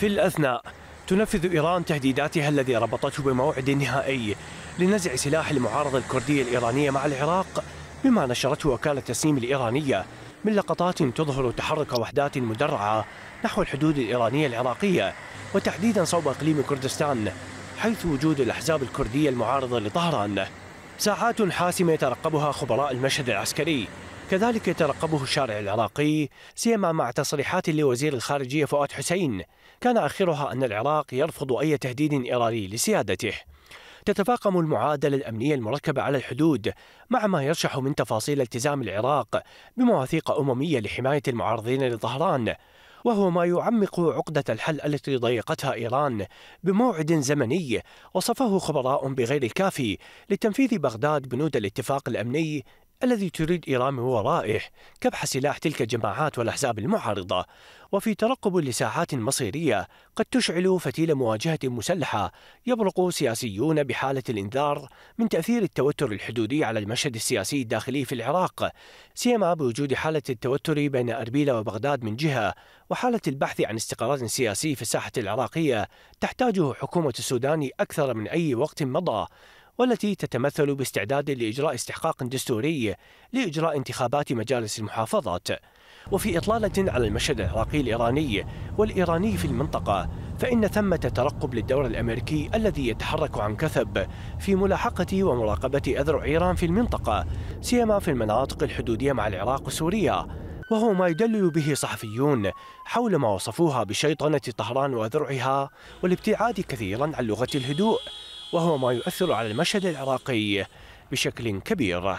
في الأثناء تنفذ إيران تهديداتها الذي ربطته بموعد نهائي لنزع سلاح المعارضة الكردية الإيرانية مع العراق بما نشرته وكالة تسنيم الإيرانية من لقطات تظهر تحرك وحدات مدرعة نحو الحدود الإيرانية العراقية وتحديدا صوب إقليم كردستان حيث وجود الأحزاب الكردية المعارضة لطهران ساعات حاسمة يترقبها خبراء المشهد العسكري كذلك يترقبه الشارع العراقي سيما مع تصريحات لوزير الخارجية فؤاد حسين كان آخرها أن العراق يرفض أي تهديد إيراني لسيادته تتفاقم المعادلة الأمنية المركبة على الحدود مع ما يرشح من تفاصيل التزام العراق بمواثيق أممية لحماية المعارضين لطهران وهو ما يعمق عقدة الحل التي ضيقتها إيران بموعد زمني وصفه خبراء بغير كافي لتنفيذ بغداد بنود الاتفاق الأمني الذي تريد إيران ورائح كبح سلاح تلك الجماعات والأحزاب المعارضة وفي ترقب لساعات مصيرية قد تشعل فتيل مواجهة مسلحة يبرق سياسيون بحالة الإنذار من تأثير التوتر الحدودي على المشهد السياسي الداخلي في العراق سيما بوجود حالة التوتر بين أربيل وبغداد من جهة وحالة البحث عن استقرار سياسي في الساحة العراقية تحتاجه حكومة السودان أكثر من أي وقت مضى والتي تتمثل باستعداد لإجراء استحقاق دستوري لإجراء انتخابات مجالس المحافظات وفي إطلالة على المشهد العراقي الإيراني والإيراني في المنطقة فإن ثمة ترقب للدور الأمريكي الذي يتحرك عن كثب في ملاحقة ومراقبة أذرع إيران في المنطقة سيما في المناطق الحدودية مع العراق وسوريا وهو ما يدلل به صحفيون حول ما وصفوها بشيطنة طهران وذرعها والابتعاد كثيرا عن لغة الهدوء وهو ما يؤثر على المشهد العراقي بشكل كبير